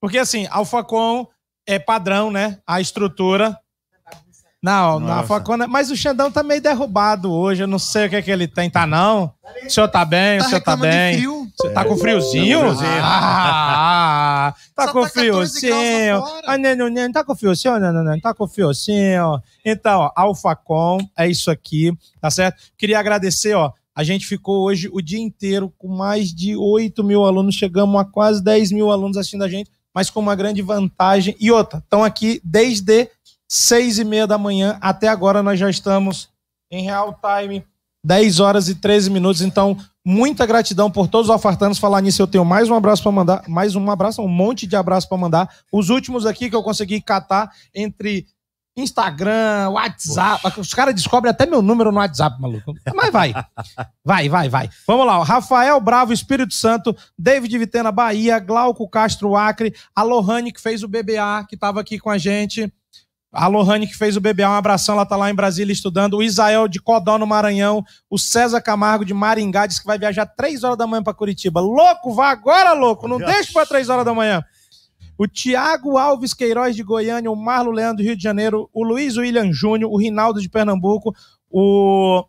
Porque assim, Alfacon é padrão, né? A estrutura. Não, na Alfacon. Né? Mas o Xandão tá meio derrubado hoje. Eu não sei o que é que ele tem. Tá não? O senhor tá bem, tá o senhor tá bem. Você tá com tá friozinho? Tá com friozinho. Ah, tá Só com tá friozinho. Ah, não, não, não, tá com friozinho, não, não, não, tá com friozinho. Então, Alfacon, é isso aqui, tá certo? Queria agradecer, ó. A gente ficou hoje o dia inteiro com mais de 8 mil alunos, chegamos a quase 10 mil alunos assistindo a gente mas com uma grande vantagem. E outra, estão aqui desde seis e meia da manhã até agora. Nós já estamos em real time, 10 horas e 13 minutos. Então, muita gratidão por todos os alfartanos. Falar nisso, eu tenho mais um abraço para mandar, mais um abraço, um monte de abraço para mandar. Os últimos aqui que eu consegui catar entre Instagram, WhatsApp. Poxa. Os caras descobrem até meu número no WhatsApp, maluco. Mas vai. Vai, vai, vai. Vamos lá. Rafael Bravo, Espírito Santo. David Vitena, Bahia. Glauco Castro, Acre. A Lohane, que fez o BBA, que estava aqui com a gente. A Lohane, que fez o BBA, um abração, ela tá lá em Brasília estudando. O Israel de Codó, no Maranhão. O César Camargo de Maringá, diz que vai viajar três horas da manhã para Curitiba. Louco, vá agora, louco. Não deixe para três horas da manhã o Tiago Alves Queiroz de Goiânia, o Marlo Leandro do Rio de Janeiro, o Luiz William Júnior, o Rinaldo de Pernambuco, o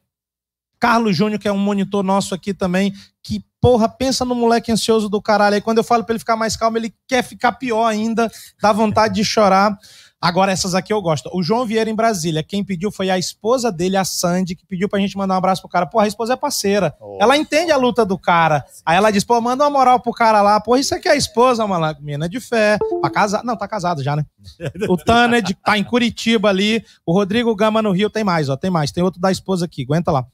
Carlos Júnior, que é um monitor nosso aqui também, que, porra, pensa no moleque ansioso do caralho. Aí quando eu falo pra ele ficar mais calmo, ele quer ficar pior ainda, dá vontade de chorar. Agora, essas aqui eu gosto. O João Vieira em Brasília, quem pediu foi a esposa dele, a Sandy, que pediu pra gente mandar um abraço pro cara. Porra, a esposa é parceira. Ela entende a luta do cara. Aí ela diz, pô, manda uma moral pro cara lá. Porra, isso aqui é a esposa, malandro. menina de fé. Tá casado. Não, tá casado já, né? O Taned é tá em Curitiba ali. O Rodrigo Gama no Rio. Tem mais, ó, tem mais. Tem outro da esposa aqui. Aguenta lá.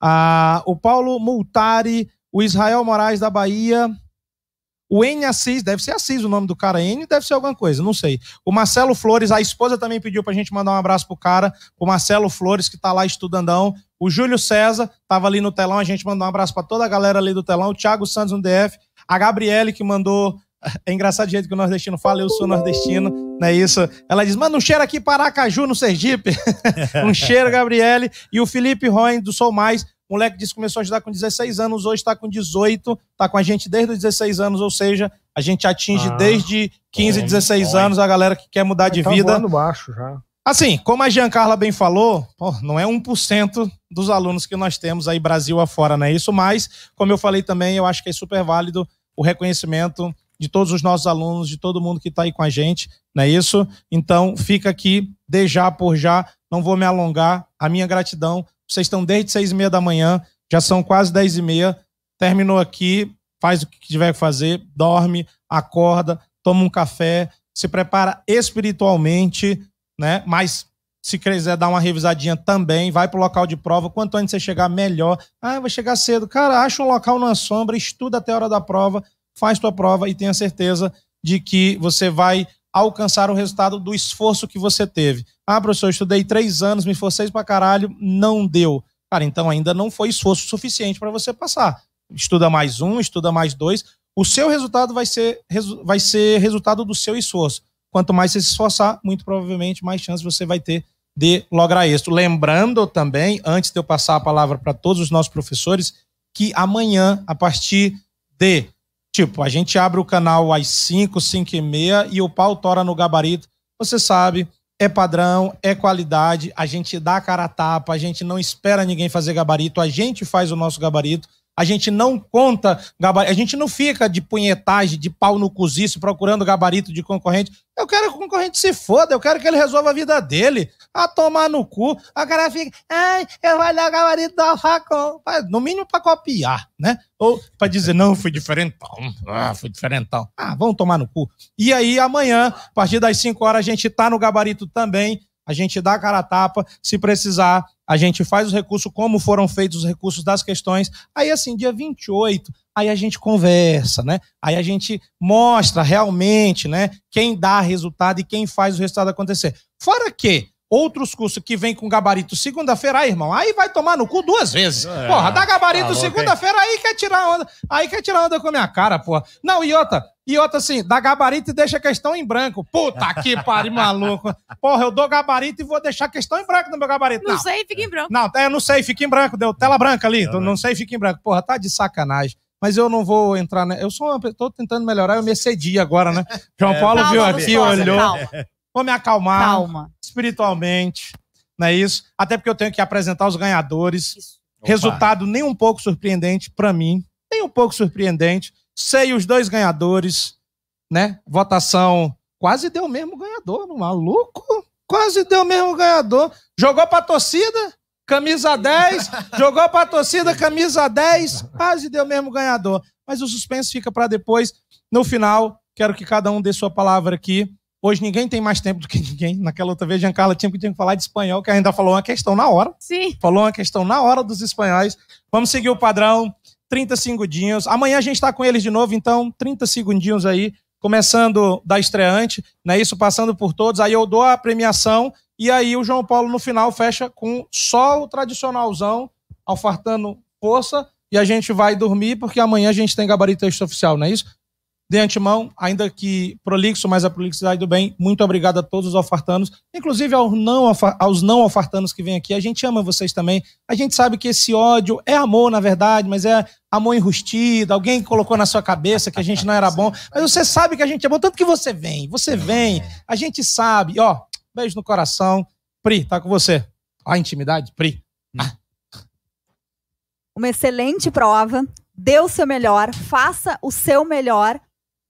Ah, o Paulo Multari. O Israel Moraes da Bahia. O N Assis, deve ser Assis o nome do cara, N deve ser alguma coisa, não sei. O Marcelo Flores, a esposa também pediu pra gente mandar um abraço pro cara, o Marcelo Flores, que tá lá estudandão. O Júlio César, tava ali no telão, a gente mandou um abraço para toda a galera ali do telão. O Thiago Santos no DF. A Gabriele, que mandou. É engraçado o jeito que o nordestino fala, eu sou nordestino, não é isso? Ela diz, manda um cheiro aqui para Aracaju, no Sergipe. um cheiro, Gabriele. E o Felipe Roen, do Sou Mais, o moleque disse que começou a ajudar com 16 anos, hoje está com 18, está com a gente desde os 16 anos, ou seja, a gente atinge ah, desde 15, 16 anos a galera que quer mudar Ele de tá vida. Voando baixo já. Assim, como a Giancarla bem falou, pô, não é 1% dos alunos que nós temos aí Brasil afora, não é isso? Mas, como eu falei também, eu acho que é super válido o reconhecimento de todos os nossos alunos, de todo mundo que está aí com a gente, não é isso? Então, fica aqui, de já por já, não vou me alongar, a minha gratidão vocês estão desde seis e meia da manhã, já são quase dez e meia. Terminou aqui, faz o que tiver que fazer, dorme, acorda, toma um café, se prepara espiritualmente, né? Mas se quiser dar uma revisadinha também, vai pro local de prova. Quanto antes você chegar, melhor. Ah, vai chegar cedo. Cara, acha um local na sombra, estuda até a hora da prova, faz tua prova e tenha certeza de que você vai alcançar o resultado do esforço que você teve. Ah, professor, eu estudei três anos, me forcei pra caralho, não deu. Cara, então ainda não foi esforço suficiente para você passar. Estuda mais um, estuda mais dois. O seu resultado vai ser, vai ser resultado do seu esforço. Quanto mais você se esforçar, muito provavelmente mais chance você vai ter de lograr êxito. Lembrando também, antes de eu passar a palavra para todos os nossos professores, que amanhã, a partir de Tipo, a gente abre o canal às 5, 5 e meia e o pau tora no gabarito. Você sabe, é padrão, é qualidade, a gente dá a cara a tapa, a gente não espera ninguém fazer gabarito, a gente faz o nosso gabarito, a gente não conta gabarito, a gente não fica de punhetagem, de pau no cozice procurando gabarito de concorrente. Eu quero que o concorrente se foda, eu quero que ele resolva a vida dele a tomar no cu. A cara fica, ai, eu vou dar o gabarito da facão. No mínimo pra copiar, né? Ou pra dizer, não, fui diferentão. Ah, fui diferentão. Ah, vamos tomar no cu. E aí, amanhã, a partir das 5 horas, a gente tá no gabarito também. A gente dá a cara a tapa. Se precisar, a gente faz os recursos, como foram feitos os recursos das questões. Aí, assim, dia 28, aí a gente conversa, né? Aí a gente mostra realmente, né? Quem dá resultado e quem faz o resultado acontecer. Fora que Outros cursos que vem com gabarito segunda-feira, aí, irmão, aí vai tomar no cu duas vezes. É, porra, dá tá gabarito tá segunda-feira, aí quer tirar onda. Aí quer tirar onda com a minha cara, porra. Não, e outra assim, dá gabarito e deixa a questão em branco. Puta que pariu, maluco. Porra, eu dou gabarito e vou deixar a questão em branco no meu gabarito. Não, não. sei, fica em branco. Não, é, não sei, fica em branco. Deu tela branca ali. Não, não sei, fica em branco. Porra, tá de sacanagem mas eu não vou entrar. Né? Eu sou uma, tô tentando melhorar, eu me excedi agora, né? João é, Paulo tá viu aqui, tá olhou. Calma. Vou me acalmar Calma. espiritualmente, não é isso? Até porque eu tenho que apresentar os ganhadores. Isso. Resultado nem um pouco surpreendente para mim, nem um pouco surpreendente. Sei os dois ganhadores, né? Votação quase deu mesmo ganhador, maluco. Quase deu mesmo ganhador. Jogou pra torcida, camisa 10, jogou pra torcida, camisa 10, quase deu mesmo ganhador. Mas o suspense fica para depois. No final, quero que cada um dê sua palavra aqui Hoje ninguém tem mais tempo do que ninguém. Naquela outra vez, Giancarlo tinha que, tinha que falar de espanhol, que ainda falou uma questão na hora. Sim. Falou uma questão na hora dos espanhóis. Vamos seguir o padrão. 30 segundinhos. Amanhã a gente está com eles de novo, então 30 segundinhos aí, começando da estreante, né? Isso passando por todos. Aí eu dou a premiação e aí o João Paulo no final fecha com só o tradicionalzão, alfartando força e a gente vai dormir porque amanhã a gente tem gabarito extraoficial, não é isso? De antemão, ainda que prolixo, mas a prolixidade do bem, muito obrigado a todos os ofartanos, inclusive aos não, aos não que vêm aqui. A gente ama vocês também. A gente sabe que esse ódio é amor, na verdade, mas é amor enrustido. Alguém colocou na sua cabeça que a gente não era bom. Mas você sabe que a gente é bom, tanto que você vem, você é. vem. A gente sabe. ó, beijo no coração. Pri, tá com você. A intimidade, Pri. Hum. Ah. Uma excelente prova dê o seu melhor, faça o seu melhor,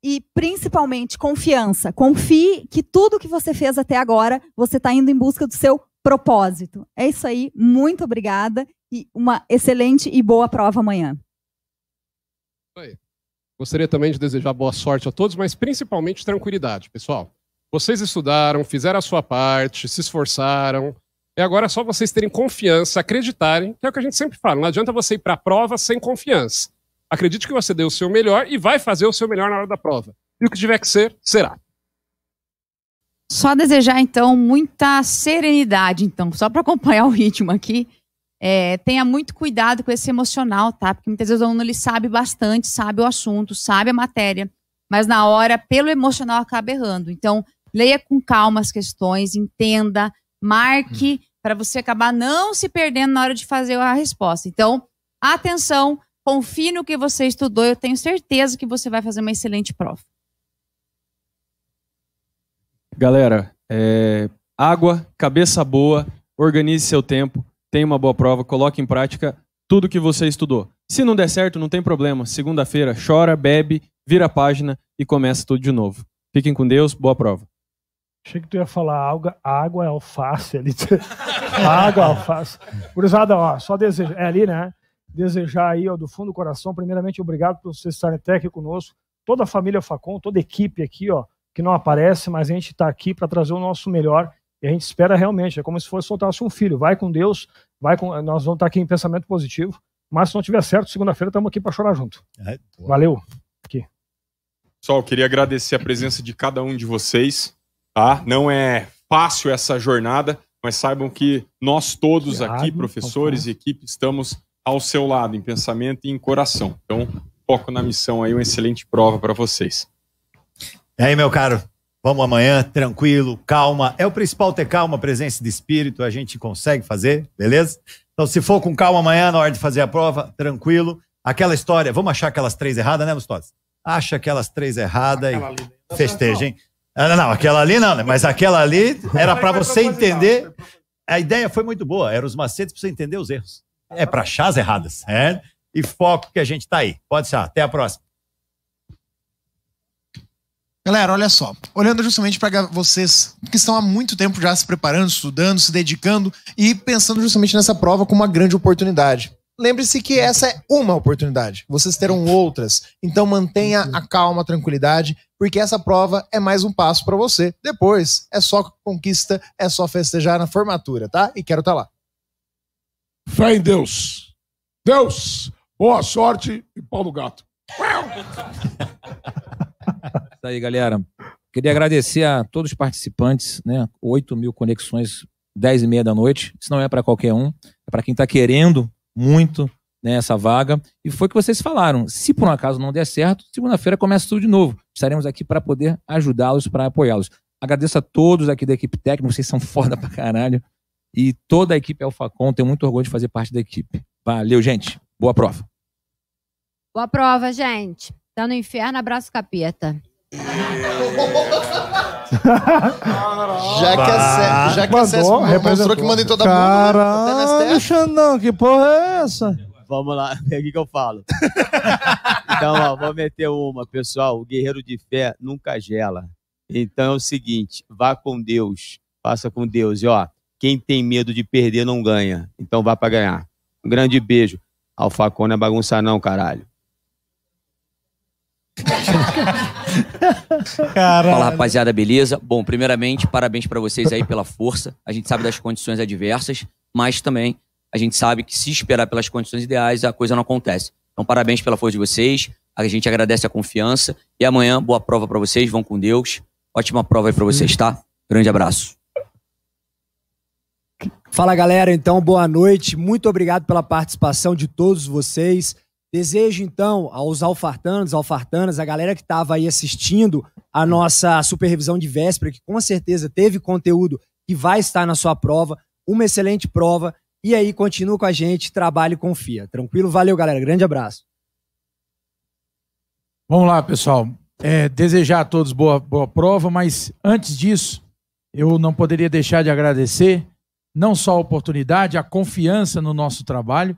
e principalmente confiança. Confie que tudo que você fez até agora, você está indo em busca do seu propósito. É isso aí. Muito obrigada e uma excelente e boa prova amanhã. Oi. Gostaria também de desejar boa sorte a todos, mas principalmente tranquilidade, pessoal. Vocês estudaram, fizeram a sua parte, se esforçaram. E agora é só vocês terem confiança, acreditarem, que é o que a gente sempre fala. Não adianta você ir para a prova sem confiança. Acredite que você deu o seu melhor e vai fazer o seu melhor na hora da prova. E o que tiver que ser, será. Só desejar, então, muita serenidade, então, só para acompanhar o ritmo aqui. É, tenha muito cuidado com esse emocional, tá? Porque muitas vezes o aluno ele sabe bastante, sabe o assunto, sabe a matéria, mas na hora, pelo emocional, acaba errando. Então, leia com calma as questões, entenda, marque, hum. para você acabar não se perdendo na hora de fazer a resposta. Então, atenção, Confie no que você estudou, eu tenho certeza que você vai fazer uma excelente prova. Galera, é... água, cabeça boa, organize seu tempo, tenha uma boa prova, coloque em prática tudo que você estudou. Se não der certo, não tem problema. Segunda-feira, chora, bebe, vira a página e começa tudo de novo. Fiquem com Deus, boa prova. Achei que tu ia falar água, água é alface ali. água, é alface. Cruzada, ó, só desejo. É ali, né? desejar aí, ó, do fundo do coração, primeiramente, obrigado por vocês estarem até aqui conosco, toda a família Facon, toda a equipe aqui, ó, que não aparece, mas a gente está aqui para trazer o nosso melhor e a gente espera realmente, é como se fosse soltar um filho, vai com Deus, vai com, nós vamos estar tá aqui em pensamento positivo, mas se não tiver certo, segunda-feira estamos aqui para chorar junto. É, Valeu. Aqui. Pessoal, queria agradecer a presença de cada um de vocês, tá? Não é fácil essa jornada, mas saibam que nós todos aqui, professores e equipe, estamos ao seu lado, em pensamento e em coração. Então, foco na missão aí, uma excelente prova para vocês. E aí, meu caro, vamos amanhã, tranquilo, calma. É o principal ter calma, presença de espírito, a gente consegue fazer, beleza? Então, se for com calma amanhã, na hora de fazer a prova, tranquilo. Aquela história, vamos achar aquelas três erradas, né, Lustosa? Acha aquelas três erradas aquela e né? festeja, hein? Não, ah, não, não, aquela ali não, né? Mas aquela ali era para você entender. A ideia foi muito boa, eram os macetes para você entender os erros. É para chás erradas. É. E foco que a gente tá aí. Pode ser. Até a próxima. Galera, olha só, olhando justamente para vocês que estão há muito tempo já se preparando, estudando, se dedicando e pensando justamente nessa prova como uma grande oportunidade. Lembre-se que essa é uma oportunidade, vocês terão outras. Então mantenha a calma, a tranquilidade, porque essa prova é mais um passo para você. Depois é só conquista, é só festejar na formatura, tá? E quero estar tá lá. Fé em Deus. Deus, boa sorte e pau no gato. Isso aí, galera. Queria agradecer a todos os participantes, né? 8 mil conexões, 10 e meia da noite. Isso não é para qualquer um, é para quem está querendo muito né, essa vaga. E foi o que vocês falaram. Se por um acaso não der certo, segunda-feira começa tudo de novo. Estaremos aqui para poder ajudá-los, para apoiá-los. Agradeço a todos aqui da equipe técnica, vocês são foda pra caralho e toda a equipe Alfacon Tenho muito orgulho de fazer parte da equipe. Valeu, gente. Boa prova. Boa prova, gente. Tá no inferno, abraço capeta. já que é sério, já que é sério, mostrou que manda em toda bunda, né? Até tá na Caralho, que porra é essa? Vamos lá, é aqui que eu falo. então, ó, vou meter uma, pessoal. O guerreiro de fé nunca gela. Então é o seguinte: vá com Deus, faça com Deus. E ó, quem tem medo de perder não ganha. Então vá para ganhar. Um grande beijo. Alfacone é bagunçar não, caralho. Caralho. Fala, rapaziada, beleza? Bom, primeiramente, parabéns para vocês aí pela força. A gente sabe das condições adversas, mas também a gente sabe que se esperar pelas condições ideais, a coisa não acontece. Então, parabéns pela força de vocês. A gente agradece a confiança. E amanhã, boa prova para vocês. Vão com Deus. Ótima prova aí pra vocês, tá? Grande abraço. Fala galera, então boa noite. Muito obrigado pela participação de todos vocês. Desejo então aos alfartanos, alfartanas, a galera que estava aí assistindo a nossa supervisão de véspera, que com certeza teve conteúdo que vai estar na sua prova, uma excelente prova. E aí, continua com a gente, trabalhe e confia. Tranquilo? Valeu, galera. Grande abraço. Vamos lá, pessoal. É, desejar a todos boa, boa prova, mas antes disso, eu não poderia deixar de agradecer não só a oportunidade, a confiança no nosso trabalho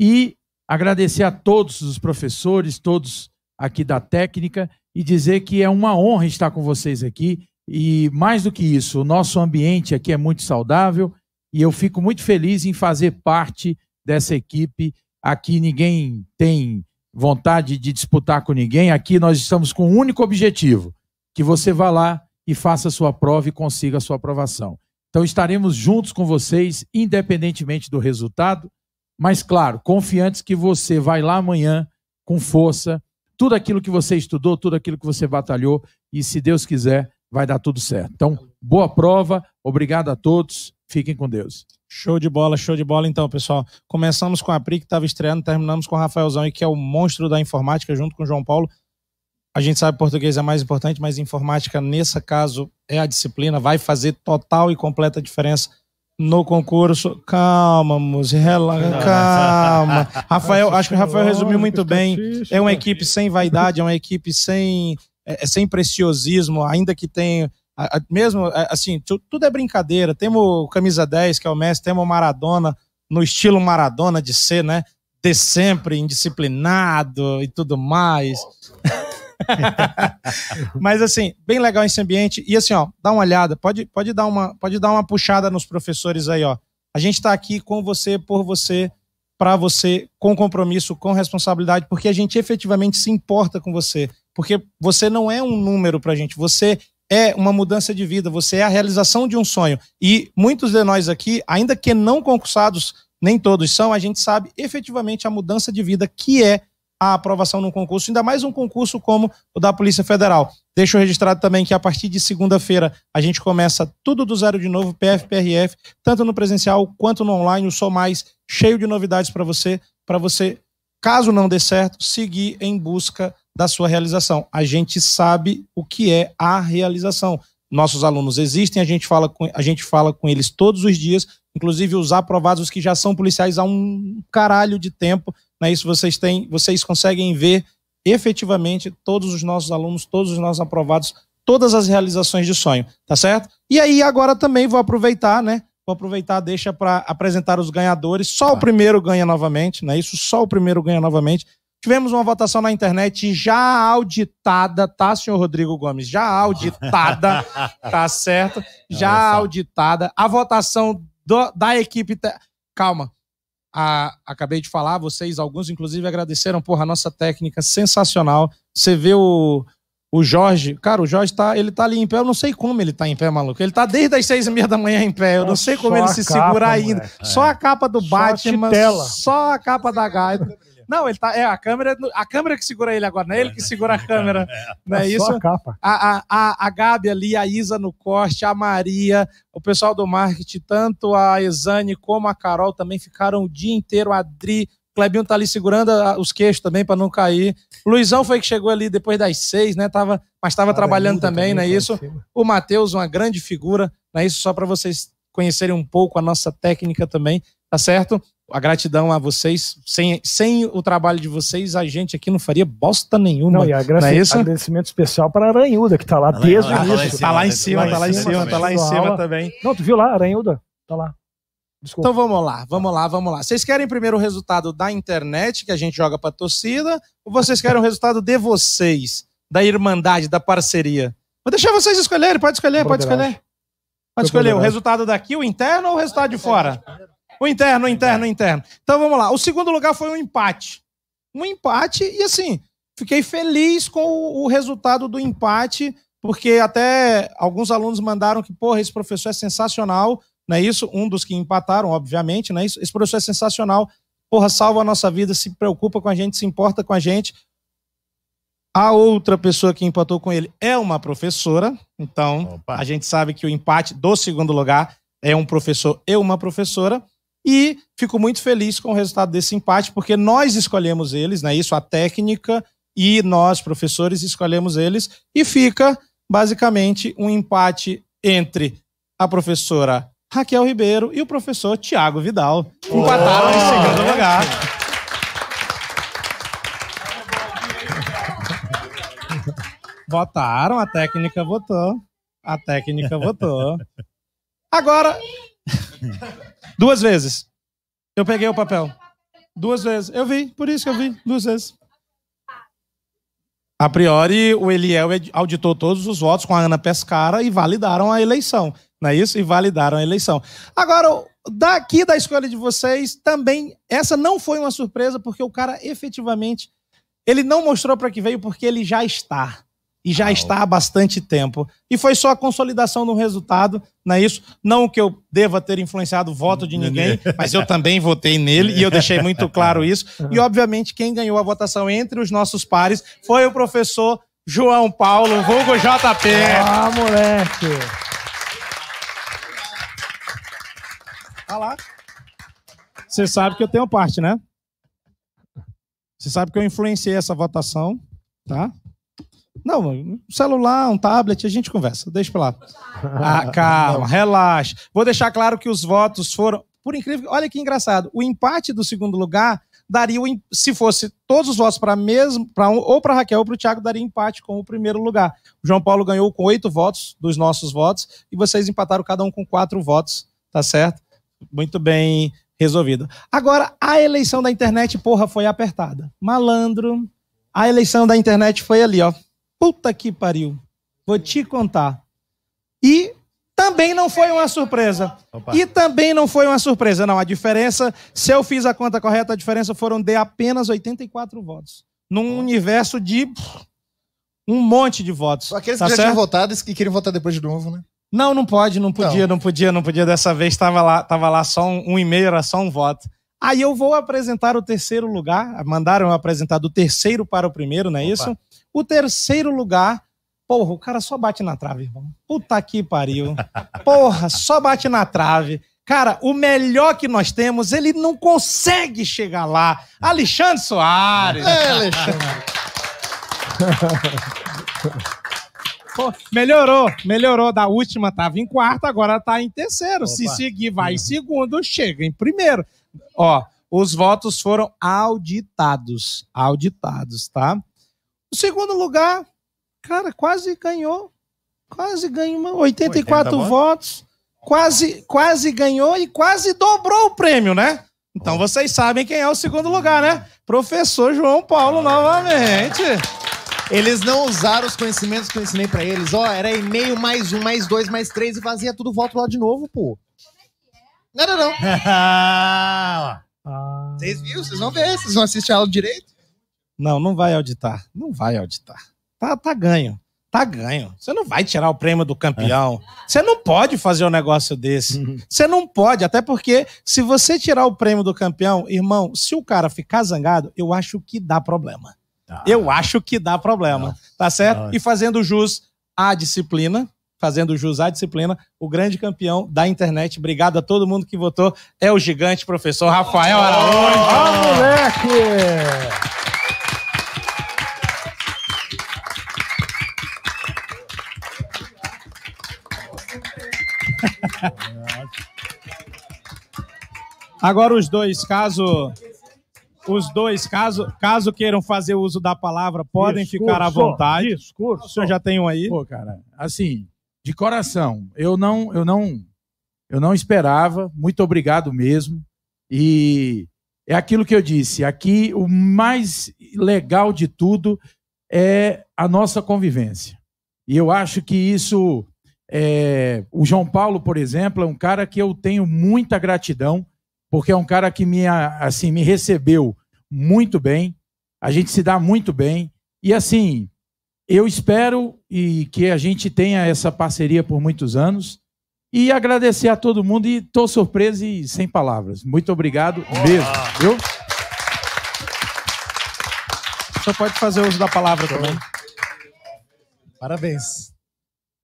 e agradecer a todos os professores, todos aqui da técnica e dizer que é uma honra estar com vocês aqui. E mais do que isso, o nosso ambiente aqui é muito saudável e eu fico muito feliz em fazer parte dessa equipe. Aqui ninguém tem vontade de disputar com ninguém. Aqui nós estamos com um único objetivo: que você vá lá e faça a sua prova e consiga a sua aprovação. Então estaremos juntos com vocês, independentemente do resultado, mas claro, confiantes que você vai lá amanhã com força, tudo aquilo que você estudou, tudo aquilo que você batalhou, e se Deus quiser, vai dar tudo certo. Então, boa prova, obrigado a todos, fiquem com Deus. Show de bola, show de bola. Então, pessoal, começamos com a Pri, que estava estreando, terminamos com o Rafaelzão, que é o monstro da informática, junto com o João Paulo. A gente sabe que português é mais importante, mas informática, nesse caso, é a disciplina, vai fazer total e completa diferença no concurso. Calma, Muzi, relaxa, calma. Rafael, acho que o Rafael resumiu muito bem. É uma equipe sem vaidade, é uma equipe sem, é, é sem preciosismo, ainda que tenha. Mesmo é, assim, tudo é brincadeira. Temos o Camisa 10, que é o Messi, temos o Maradona, no estilo Maradona de ser, né? De sempre indisciplinado e tudo mais. Mas assim, bem legal esse ambiente. E assim, ó, dá uma olhada, pode, pode, dar, uma, pode dar uma puxada nos professores aí, ó. A gente está aqui com você, por você, para você, com compromisso, com responsabilidade, porque a gente efetivamente se importa com você. Porque você não é um número para gente, você é uma mudança de vida, você é a realização de um sonho. E muitos de nós aqui, ainda que não concursados, nem todos são, a gente sabe efetivamente a mudança de vida que é a aprovação no concurso, ainda mais um concurso como o da Polícia Federal. Deixo registrado também que a partir de segunda-feira a gente começa tudo do zero de novo, PFPRF, tanto no presencial quanto no online, o sou Mais, cheio de novidades para você, para você, caso não dê certo, seguir em busca da sua realização. A gente sabe o que é a realização. Nossos alunos existem, a gente fala com, a gente fala com eles todos os dias, inclusive os aprovados, os que já são policiais há um caralho de tempo, né? Isso vocês têm, vocês conseguem ver efetivamente todos os nossos alunos, todos os nossos aprovados, todas as realizações de sonho, tá certo? E aí agora também vou aproveitar, né? Vou aproveitar, deixa para apresentar os ganhadores. Só ah. o primeiro ganha novamente, né? Isso só o primeiro ganha novamente. Tivemos uma votação na internet já auditada, tá, senhor Rodrigo Gomes? Já auditada, tá certo? Já auditada. A votação do, da equipe. Te... Calma a, acabei de falar, vocês, alguns inclusive agradeceram, porra, a nossa técnica sensacional. Você vê o, o Jorge, cara, o Jorge tá, ele tá ali em pé, eu não sei como ele tá em pé, maluco. Ele tá desde as seis e meia da manhã em pé, eu não sei como ele se capa, ainda. É. Só a capa do é. só Batman, a só a capa da Gaia. Não, ele tá. É, a câmera, a câmera que segura ele agora, não é ele que segura a câmera. É, é. Não é isso? A, capa. A, a, a Gabi ali, a Isa no corte, a Maria, o pessoal do marketing, tanto a Exane como a Carol também ficaram o dia inteiro, a Adri. Clebinho tá ali segurando os queixos também para não cair. Luizão foi que chegou ali depois das seis, né? Tava, mas estava trabalhando também, também, não é isso? O Matheus, uma grande figura, não é isso? Só para vocês conhecerem um pouco a nossa técnica também tá certo? A gratidão a vocês. Sem, sem o trabalho de vocês, a gente aqui não faria bosta nenhuma. Não, e não é isso? agradecimento especial para a Aranhuda, que tá lá desde o início. Tá lá em cima, tá lá em cima, tá lá em cima também. Não, tu viu lá, Aranhuda? Tá lá. Desculpa. Então vamos lá, vamos lá, vamos lá. Vocês querem primeiro o resultado da internet que a gente joga para torcida ou vocês querem o resultado de vocês, da irmandade, da parceria? Vou deixar vocês escolherem, pode escolher, pode escolher. Pode escolher o resultado daqui, o interno ou o resultado de fora? O interno, o é interno, o interno. Então vamos lá. O segundo lugar foi um empate. Um empate, e assim, fiquei feliz com o resultado do empate, porque até alguns alunos mandaram que, porra, esse professor é sensacional, não é isso? Um dos que empataram, obviamente, não é isso? Esse professor é sensacional, porra, salva a nossa vida, se preocupa com a gente, se importa com a gente. A outra pessoa que empatou com ele é uma professora, então Opa. a gente sabe que o empate do segundo lugar é um professor e uma professora. E fico muito feliz com o resultado desse empate, porque nós escolhemos eles, né? Isso, a técnica e nós, professores, escolhemos eles. E fica, basicamente, um empate entre a professora Raquel Ribeiro e o professor Tiago Vidal. Oh! Empataram em segundo lugar. Votaram, a técnica votou. A técnica votou. Agora. Duas vezes. Eu peguei o papel. Duas vezes. Eu vi, por isso que eu vi. Duas vezes. A priori, o Eliel auditou todos os votos com a Ana Pescara e validaram a eleição. Não é isso? E validaram a eleição. Agora, daqui da escolha de vocês, também, essa não foi uma surpresa, porque o cara efetivamente, ele não mostrou para que veio, porque ele já está e já ah, está há bastante tempo. E foi só a consolidação do resultado, não é isso? Não que eu deva ter influenciado o voto de ninguém, mas eu também votei nele e eu deixei muito claro isso. E, obviamente, quem ganhou a votação entre os nossos pares foi o professor João Paulo, vulgo JP. Ah, moleque! Olha tá lá. Você sabe que eu tenho parte, né? Você sabe que eu influenciei essa votação, tá? Não, um celular, um tablet, a gente conversa. Deixa pra lá. Ah, calma, relaxa. Vou deixar claro que os votos foram. Por incrível. Olha que engraçado. O empate do segundo lugar daria, se fosse todos os votos para mesmo, para um, ou para Raquel ou para o Thiago, daria empate com o primeiro lugar. O João Paulo ganhou com oito votos dos nossos votos e vocês empataram cada um com quatro votos, tá certo? Muito bem resolvido. Agora, a eleição da internet, porra, foi apertada. Malandro, a eleição da internet foi ali, ó. Puta que pariu. Vou te contar. E também não foi uma surpresa. Opa. E também não foi uma surpresa, não. A diferença, se eu fiz a conta correta, a diferença foram de apenas 84 votos. Num universo de um monte de votos. Só aqueles tá que já certo? tinham votado e que queriam votar depois de novo, né? Não, não pode, não podia, não, não podia, não podia. Dessa vez estava lá, tava lá só um, um e meio, era só um voto. Aí eu vou apresentar o terceiro lugar. Mandaram eu apresentar do terceiro para o primeiro, não é Opa. isso? O terceiro lugar, porra, o cara só bate na trave, irmão. Puta que pariu. Porra, só bate na trave. Cara, o melhor que nós temos, ele não consegue chegar lá. Alexandre Soares. É, Alexandre. Pô, melhorou, melhorou. Da última Tava em quarto, agora está em terceiro. Opa. Se seguir, vai em segundo, chega em primeiro. Ó, os votos foram auditados, auditados, tá? segundo lugar, cara, quase ganhou. Quase ganhou 84 tá votos. Quase, quase ganhou e quase dobrou o prêmio, né? Então vocês sabem quem é o segundo lugar, né? Professor João Paulo novamente. Eles não usaram os conhecimentos que eu ensinei pra eles. Ó, era e-mail mais um, mais dois, mais três e fazia tudo volta lá de novo, pô. Não, não, não. Vocês viram? Vocês vão ver. Vocês vão assistir a aula direito? Não, não vai auditar. Não vai auditar. Tá, tá ganho. Tá ganho. Você não vai tirar o prêmio do campeão. É. Você não pode fazer um negócio desse. Uhum. Você não pode, até porque se você tirar o prêmio do campeão, irmão, se o cara ficar zangado, eu acho que dá problema. Ah. Eu acho que dá problema, tá certo? E fazendo jus à disciplina, fazendo jus à disciplina, o grande campeão da internet. Obrigado a todo mundo que votou. É o gigante professor Rafael Araújo. Ó, oh, oh, moleque! Agora os dois, caso os dois, caso, caso queiram fazer uso da palavra, podem discurso, ficar à vontade. Discurso. O senhor já tem um aí? Pô, cara, assim, de coração, eu não, eu não, eu não esperava. Muito obrigado mesmo. E é aquilo que eu disse. Aqui o mais legal de tudo é a nossa convivência. E eu acho que isso é, o João Paulo, por exemplo, é um cara que eu tenho muita gratidão, porque é um cara que me, assim, me recebeu muito bem, a gente se dá muito bem. E assim, eu espero e que a gente tenha essa parceria por muitos anos. E agradecer a todo mundo e estou surpreso e sem palavras. Muito obrigado Olá. mesmo. Viu? Só pode fazer uso da palavra também. Parabéns.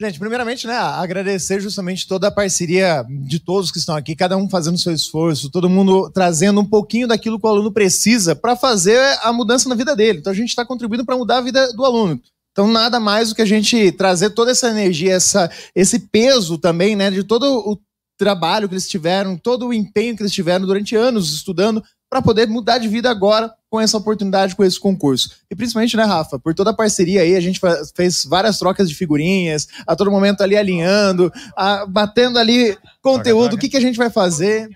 Gente, primeiramente, né, agradecer justamente toda a parceria de todos que estão aqui, cada um fazendo seu esforço, todo mundo trazendo um pouquinho daquilo que o aluno precisa para fazer a mudança na vida dele. Então a gente está contribuindo para mudar a vida do aluno. Então, nada mais do que a gente trazer toda essa energia, essa, esse peso também, né, de todo o trabalho que eles tiveram, todo o empenho que eles tiveram durante anos estudando, para poder mudar de vida agora com essa oportunidade, com esse concurso. E principalmente, né, Rafa, por toda a parceria aí, a gente fez várias trocas de figurinhas, a todo momento ali alinhando, a, batendo ali conteúdo, o que, que a gente vai fazer.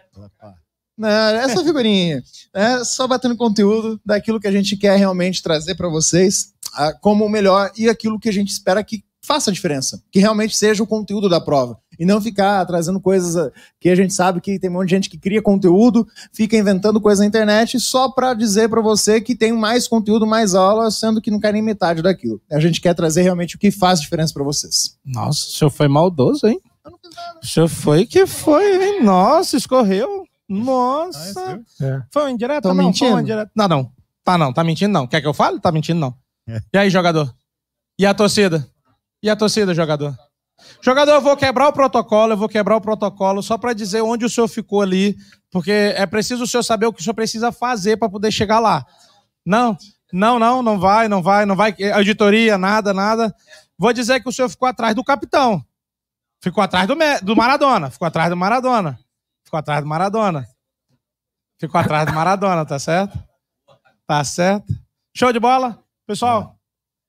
Não, né, essa figurinha, né? Só batendo conteúdo daquilo que a gente quer realmente trazer para vocês como o melhor e aquilo que a gente espera que faça a diferença, que realmente seja o conteúdo da prova. E não ficar trazendo coisas eh, que a gente sabe que tem um monte de gente que cria conteúdo, fica inventando coisa na internet só para dizer para você que tem mais conteúdo, mais aula, sendo que não quer nem metade daquilo. A gente quer trazer realmente o que faz diferença para vocês. Nossa, o senhor foi maldoso, hein? Eu não O senhor foi que foi, hein? Nossa, escorreu. Nossa. É. Foi um indireto? Tô não, mentindo. foi um indireto. Não, não. Tá não, tá mentindo não. Quer que eu fale? Tá mentindo não. É. E aí, jogador? E a torcida? E a torcida, jogador? Jogador, eu vou quebrar o protocolo, eu vou quebrar o protocolo só para dizer onde o senhor ficou ali, porque é preciso o senhor saber o que o senhor precisa fazer para poder chegar lá. Não, não, não, não vai, não vai, não vai, eh, auditoria, nada, nada. Vou dizer que o senhor ficou atrás do capitão. Ficou atrás do, do Maradona, ficou atrás do Maradona. Ficou atrás do Maradona. Ficou atrás do Maradona, tá certo? Tá certo? Show de bola? Pessoal,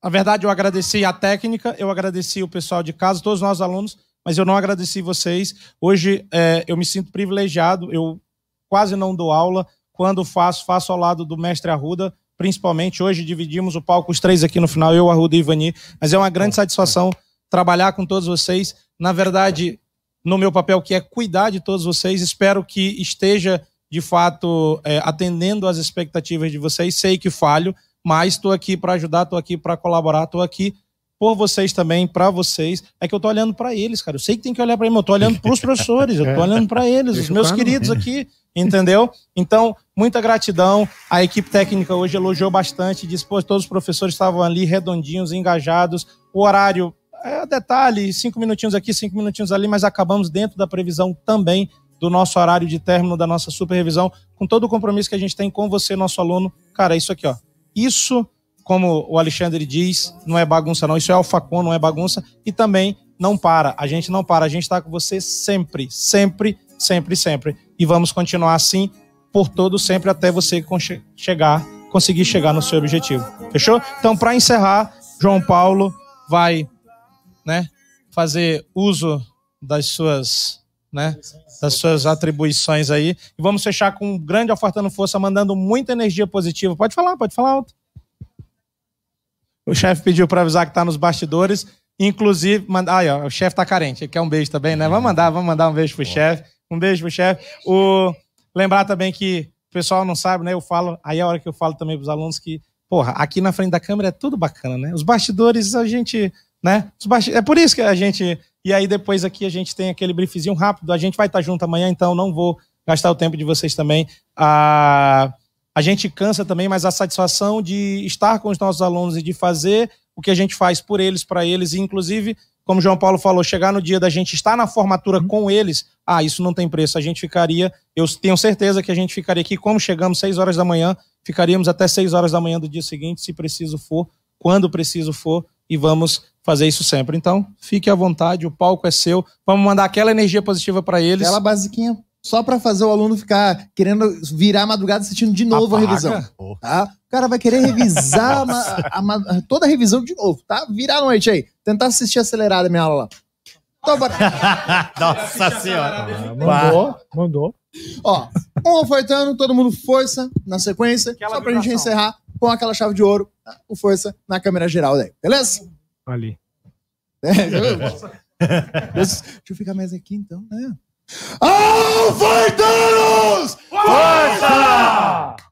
na verdade, eu agradeci a técnica, eu agradeci o pessoal de casa, todos nós alunos, mas eu não agradeci vocês. Hoje é, eu me sinto privilegiado, eu quase não dou aula. Quando faço, faço ao lado do mestre Arruda, principalmente. Hoje dividimos o palco, os três aqui no final, eu, Arruda e Ivani. Mas é uma grande satisfação trabalhar com todos vocês. Na verdade, no meu papel, que é cuidar de todos vocês, espero que esteja, de fato, é, atendendo às expectativas de vocês. Sei que falho, mas estou aqui para ajudar, estou aqui para colaborar, estou aqui por vocês também, para vocês. É que eu estou olhando para eles, cara. Eu sei que tem que olhar para mim, eu estou olhando para os professores, eu estou olhando para eles, os meus queridos aqui, entendeu? Então, muita gratidão. A equipe técnica hoje elogiou bastante, disse, pô, todos os professores estavam ali redondinhos, engajados. O horário, é detalhe, cinco minutinhos aqui, cinco minutinhos ali, mas acabamos dentro da previsão também do nosso horário de término da nossa supervisão, com todo o compromisso que a gente tem com você, nosso aluno. Cara, é isso aqui, ó. Isso, como o Alexandre diz, não é bagunça, não. Isso é alfacon, não é bagunça. E também não para. A gente não para. A gente está com você sempre, sempre, sempre, sempre. E vamos continuar assim por todo sempre até você chegar, conseguir chegar no seu objetivo. Fechou? Então, para encerrar, João Paulo vai, né, fazer uso das suas, né, das suas atribuições aí. E vamos fechar com um grande Ofertando Força, mandando muita energia positiva. Pode falar, pode falar alto. O chefe pediu para avisar que está nos bastidores. Inclusive, mandar. ó, o chefe está carente, ele quer um beijo também, né? Vamos mandar, vamos mandar um beijo pro chefe. Um beijo pro chefe. O... Lembrar também que o pessoal não sabe, né? Eu falo, aí é a hora que eu falo também para os alunos que, porra, aqui na frente da câmera é tudo bacana, né? Os bastidores a gente né? É por isso que a gente. E aí depois aqui a gente tem aquele briefzinho rápido. A gente vai estar junto amanhã, então não vou gastar o tempo de vocês também. A, a gente cansa também, mas a satisfação de estar com os nossos alunos e de fazer o que a gente faz por eles, para eles, e inclusive, como o João Paulo falou, chegar no dia da gente estar na formatura uhum. com eles, ah, isso não tem preço. A gente ficaria, eu tenho certeza que a gente ficaria aqui, como chegamos 6 horas da manhã, ficaríamos até 6 horas da manhã do dia seguinte, se preciso for, quando preciso for, e vamos fazer isso sempre. Então, fique à vontade, o palco é seu. Vamos mandar aquela energia positiva para eles. Aquela basiquinha só para fazer o aluno ficar querendo virar a madrugada assistindo de novo Apaga. a revisão. Tá? O cara vai querer revisar a, a, a, toda a revisão de novo, tá? Virar a noite aí. Tentar assistir acelerada a minha aula lá. bora. Nossa senhora. Ah, mandou, mandou. Ó, um ofertando, todo mundo força na sequência, aquela só pra vibração. gente encerrar com aquela chave de ouro, o força na câmera geral daí, beleza? Ali. É, deixa, deixa eu ficar mais aqui então, né? Alfartanos! Força! Força!